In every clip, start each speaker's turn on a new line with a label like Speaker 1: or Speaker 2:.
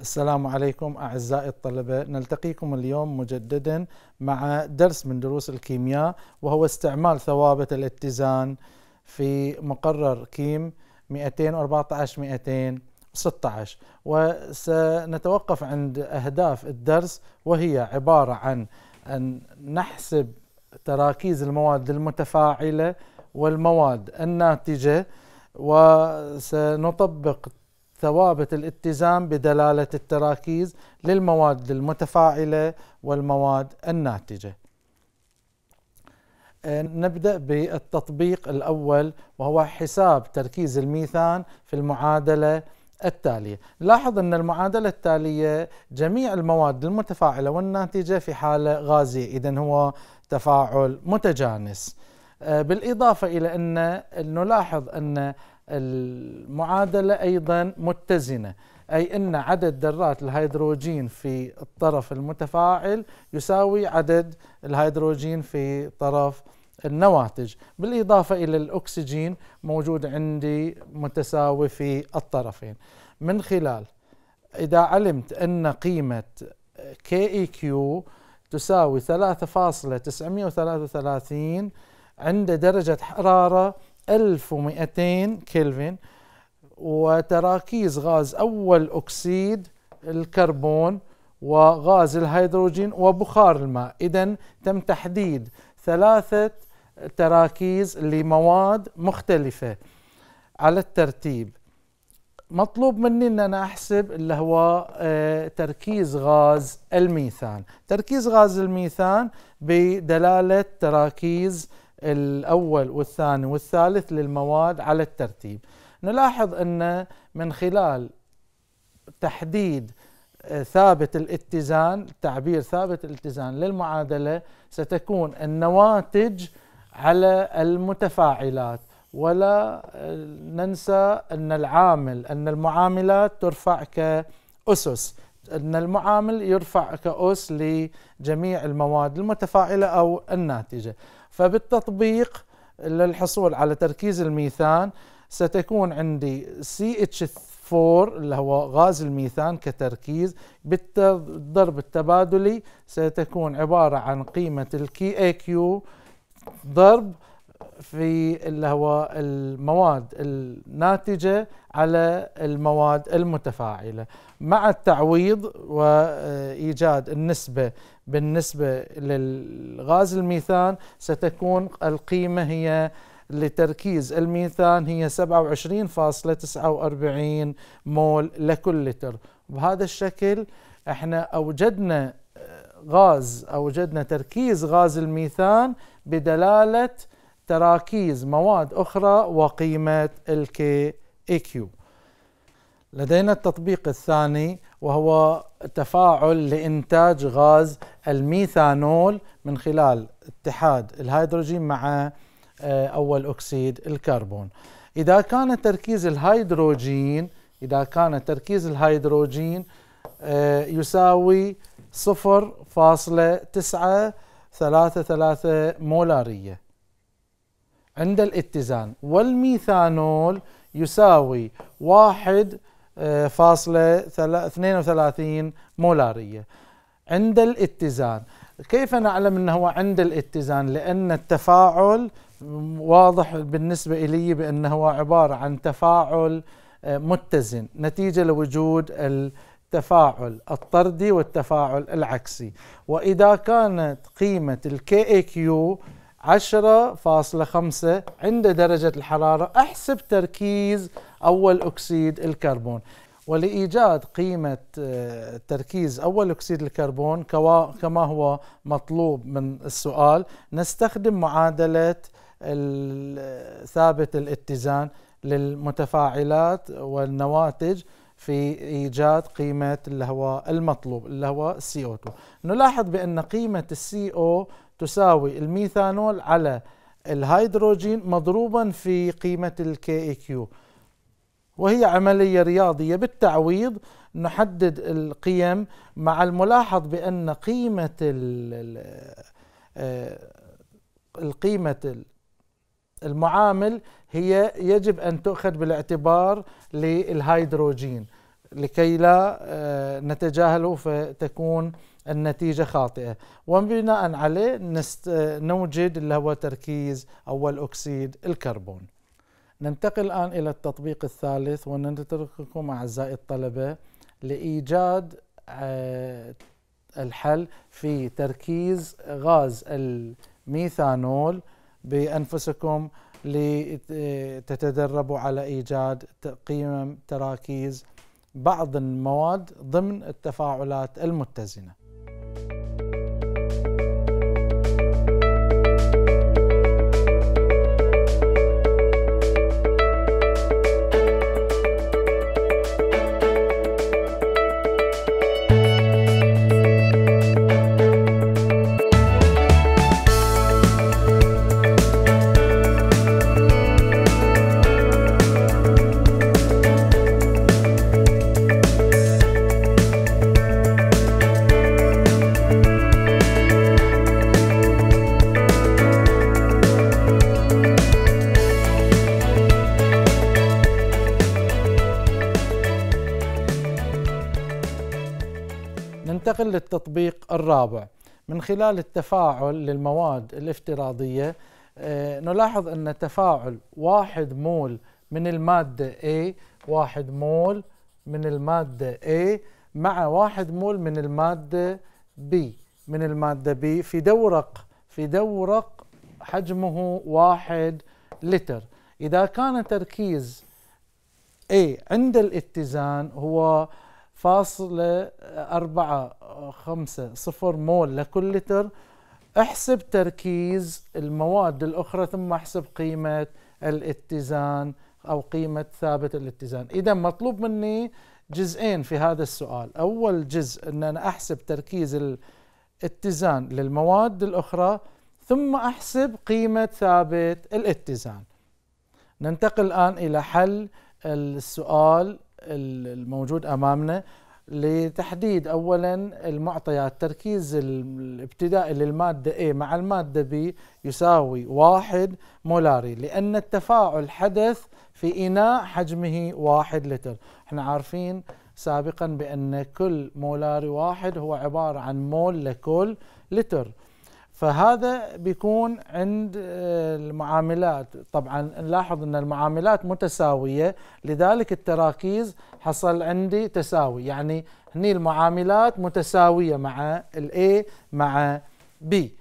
Speaker 1: السلام عليكم أعزائي الطلبة نلتقيكم اليوم مجددا مع درس من دروس الكيمياء وهو استعمال ثوابت الاتزان في مقرر كيم 214 216 وسنتوقف عند أهداف الدرس وهي عبارة عن أن نحسب تراكيز المواد المتفاعلة والمواد الناتجة وسنطبق ثوابت الاتزان بدلالة التراكيز للمواد المتفاعلة والمواد الناتجة آه، نبدأ بالتطبيق الأول وهو حساب تركيز الميثان في المعادلة التالية لاحظ أن المعادلة التالية جميع المواد المتفاعلة والناتجة في حالة غازية إذا هو تفاعل متجانس آه، بالإضافة إلى أن نلاحظ أن المعادلة أيضا متزنة أي أن عدد ذرات الهيدروجين في الطرف المتفاعل يساوي عدد الهيدروجين في طرف النواتج بالإضافة إلى الأكسجين موجود عندي متساوي في الطرفين من خلال إذا علمت أن قيمة KEQ تساوي 3.933 عند درجة حرارة 1200 كلفن وتراكيز غاز أول أكسيد الكربون وغاز الهيدروجين وبخار الماء إذا تم تحديد ثلاثة تراكيز لمواد مختلفة على الترتيب مطلوب مني ان انا احسب اللي هو آه، تركيز غاز الميثان تركيز غاز الميثان بدلاله تراكيز الأول والثاني والثالث للمواد على الترتيب نلاحظ أن من خلال تحديد آه، ثابت الاتزان تعبير ثابت الاتزان للمعادلة ستكون النواتج على المتفاعلات ولا آه، ننسى أن العامل أن المعاملات ترفع كأسس أن المعامل يرفع كأس لجميع المواد المتفائلة أو الناتجة فبالتطبيق للحصول على تركيز الميثان ستكون عندي CH4 اللي هو غاز الميثان كتركيز بالضرب التبادلي ستكون عبارة عن قيمة الكي اي كيو ضرب في اللي هو المواد الناتجة على المواد المتفاعلة مع التعويض وإيجاد النسبة بالنسبة للغاز الميثان ستكون القيمة هي لتركيز الميثان هي 27.49 مول لكل لتر بهذا الشكل احنا أوجدنا غاز أوجدنا تركيز غاز الميثان بدلالة تراكيز مواد أخرى وقيمة الكي اي كيو e لدينا التطبيق الثاني وهو تفاعل لإنتاج غاز الميثانول من خلال اتحاد الهيدروجين مع آه، أول أكسيد الكربون إذا كان تركيز الهيدروجين إذا كان تركيز الهيدروجين آه، يساوي 0.933 مولارية عند الاتزان والميثانول يساوي واحد آه، فاصلة اثنين وثلاثين مولارية عند الاتزان كيف نعلم أنه هو عند الاتزان لأن التفاعل واضح بالنسبة إلي بأنه هو عبارة عن تفاعل آه، متزن نتيجة لوجود التفاعل الطردي والتفاعل العكسي وإذا كانت قيمة الكي اي كيو 10.5 عند درجة الحرارة احسب تركيز أول أكسيد الكربون ولإيجاد قيمة آه، تركيز أول أكسيد الكربون كما هو مطلوب من السؤال نستخدم معادلة ثابت الاتزان للمتفاعلات والنواتج في ايجاد قيمه اللي هو المطلوب اللي هو CO2 نلاحظ بان قيمه co او تساوي الميثانول على الهيدروجين مضروبا في قيمة الكي اي كيو وهي عملية رياضية بالتعويض نحدد القيم مع الملاحظ بأن قيمة القيمة آه، المعامل هي يجب أن تؤخذ بالاعتبار للهيدروجين لكي لا آه، نتجاهله فتكون النتيجة خاطئة وبناء عليه نست... آه، نوجد اللي هو تركيز أول أكسيد الكربون ننتقل الآن إلى التطبيق الثالث ونترككم أعزائي الطلبة لإيجاد آه، الحل في تركيز غاز الميثانول بأنفسكم لتتدربوا على إيجاد قيم تراكيز بعض المواد ضمن التفاعلات المتزنه للتطبيق الرابع من خلال التفاعل للمواد الافتراضية آه، نلاحظ أن تفاعل واحد مول من المادة A واحد مول من المادة A مع واحد مول من المادة B من المادة B في دورق في دورق حجمه واحد لتر إذا كان تركيز A عند الاتزان هو فاصلة أربعة صفر مول لكل لتر احسب تركيز المواد الأخرى ثم احسب قيمة الاتزان أو قيمة ثابت الاتزان إذا مطلوب مني جزئين في هذا السؤال أول جزء أن أنا أحسب تركيز الاتزان للمواد الأخرى ثم أحسب قيمة ثابت الاتزان ننتقل الآن إلى حل السؤال الموجود أمامنا لتحديد اولا المعطيات تركيز الابتدائي للماده A مع الماده B يساوي واحد مولاري لان التفاعل حدث في اناء حجمه واحد لتر احنا عارفين سابقا بان كل مولاري واحد هو عباره عن مول لكل لتر فهذا بيكون عند آه، المعاملات طبعا نلاحظ ان المعاملات متساويه لذلك التراكيز حصل عندي تساوي يعني هني المعاملات متساويه مع الاي مع بي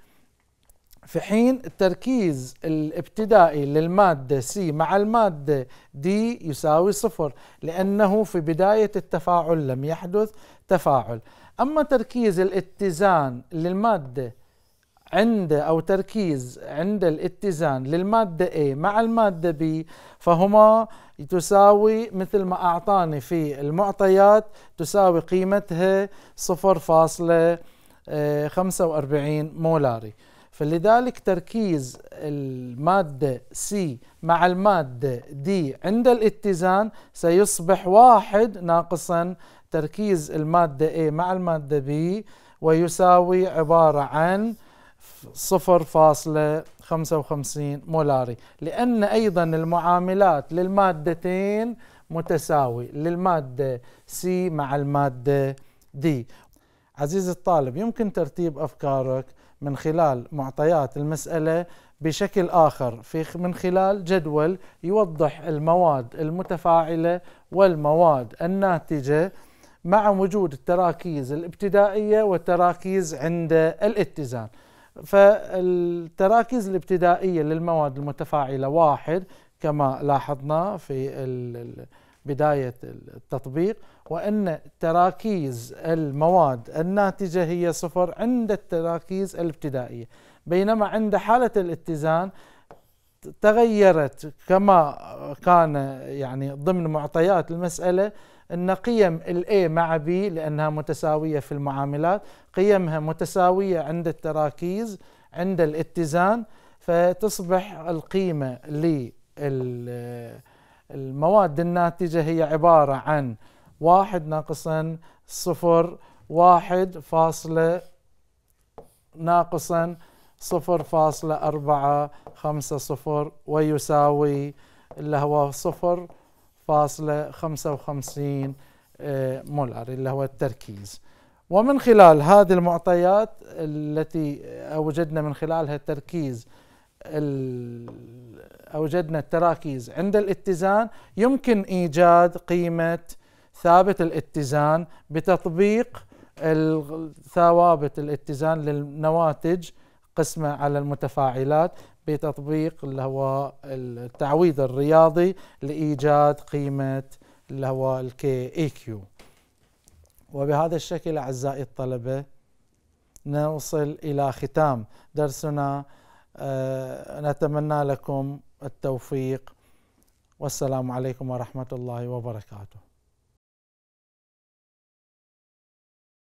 Speaker 1: في حين التركيز الابتدائي للمادة C مع المادة D يساوي صفر لأنه في بداية التفاعل لم يحدث تفاعل أما تركيز الاتزان للمادة عند أو تركيز عند الاتزان للمادة A مع المادة B فهما تساوي مثل ما أعطاني في المعطيات تساوي قيمتها 0.45 آه، مولاري فلذلك تركيز المادة C مع المادة D عند الاتزان سيصبح واحد ناقصا تركيز المادة A مع المادة B ويساوي عبارة عن 0.55 مولاري لأن أيضا المعاملات للمادتين متساوي للمادة C مع المادة D عزيزي الطالب يمكن ترتيب أفكارك من خلال معطيات المسألة بشكل آخر في من خلال جدول يوضح المواد المتفاعلة والمواد الناتجة مع وجود التراكيز الابتدائية والتراكيز عند الاتزان فالتراكيز الابتدائية للمواد المتفاعلة واحد كما لاحظنا في بداية التطبيق وأن تراكيز المواد الناتجة هي صفر عند التراكيز الابتدائية بينما عند حالة الاتزان تغيرت كما كان يعني ضمن معطيات المسألة ان قيم الاي مع بي لانها متساويه في المعاملات قيمها متساويه عند التراكيز عند الاتزان فتصبح القيمه للمواد الناتجه هي عباره عن واحد ناقصا صفر واحد فاصلة ناقصا صفر فاصلة أربعة خمسة صفر ويساوي اللي هو صفر 0.55 آه، مولار اللي هو التركيز ومن خلال هذه المعطيات التي أوجدنا من خلالها التركيز أوجدنا التراكيز عند الاتزان يمكن إيجاد قيمة ثابت الاتزان بتطبيق ثوابت الاتزان للنواتج قسمه على المتفاعلات بتطبيق اللي هو التعويض الرياضي لايجاد قيمه اللي هو الكي اي كيو وبهذا الشكل اعزائي الطلبه نوصل الى ختام درسنا آه، نتمنى لكم التوفيق والسلام عليكم ورحمه الله وبركاته